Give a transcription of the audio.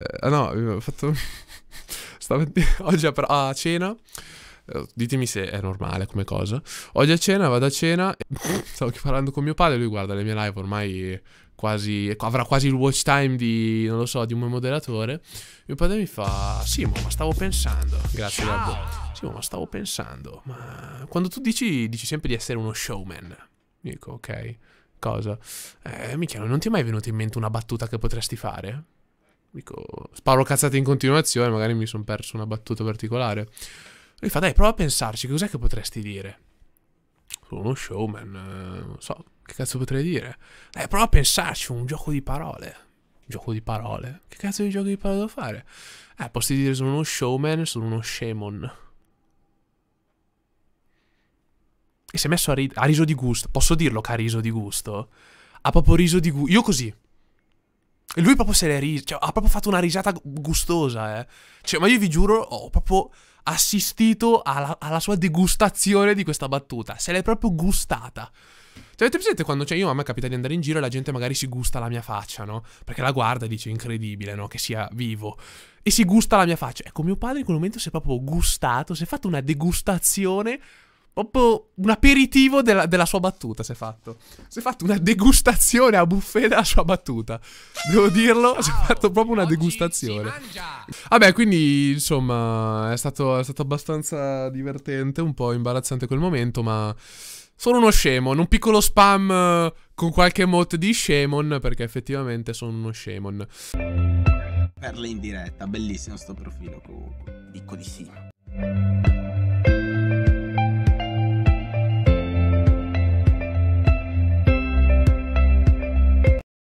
Eh, no, ho fatto... Oggi a, a cena... Eh, ditemi se è normale come cosa. Oggi a cena, vado a cena. E... Stavo parlando con mio padre. Lui guarda le mie live ormai quasi. Avrà quasi il watch time di. Non lo so, di un moderatore. Mio padre mi fa: Simo, ma stavo pensando. Grazie, Gabbo. Simo, ma stavo pensando. Ma quando tu dici, dici sempre di essere uno showman. dico, ok. Cosa? Eh, Michele, non ti è mai venuta in mente una battuta che potresti fare? Dico, sparo cazzate in continuazione, magari mi sono perso una battuta particolare. Lui fa, dai, prova a pensarci, cos'è che potresti dire? Sono uno showman, eh, non so, che cazzo potrei dire? Dai, prova a pensarci, un gioco di parole. Gioco di parole? Che cazzo di gioco di parole devo fare? Eh, posso dire sono uno showman, sono uno shaman. E si è messo a, ri a riso di gusto. Posso dirlo che ha riso di gusto? Ha proprio riso di gusto. Io così. E lui proprio se l'è riso, cioè, ha proprio fatto una risata gustosa, eh. Cioè, ma io vi giuro, ho proprio assistito alla, alla sua degustazione di questa battuta. Se l'è proprio gustata. Cioè, avete presente quando cioè, io a me capita di andare in giro e la gente magari si gusta la mia faccia, no? Perché la guarda e dice incredibile, no? Che sia vivo. E si gusta la mia faccia. Ecco, mio padre in quel momento si è proprio gustato, si è fatto una degustazione Proprio un aperitivo della, della sua battuta si è fatto. Si è fatto una degustazione a buffet della sua battuta. Devo dirlo, Ciao, si è fatto proprio una degustazione. Vabbè, quindi insomma è stato, è stato abbastanza divertente, un po' imbarazzante quel momento, ma sono uno scemo. Un piccolo spam con qualche mod di Shemon, perché effettivamente sono uno Shemon. Perle in diretta, bellissimo sto profilo, dico di sì.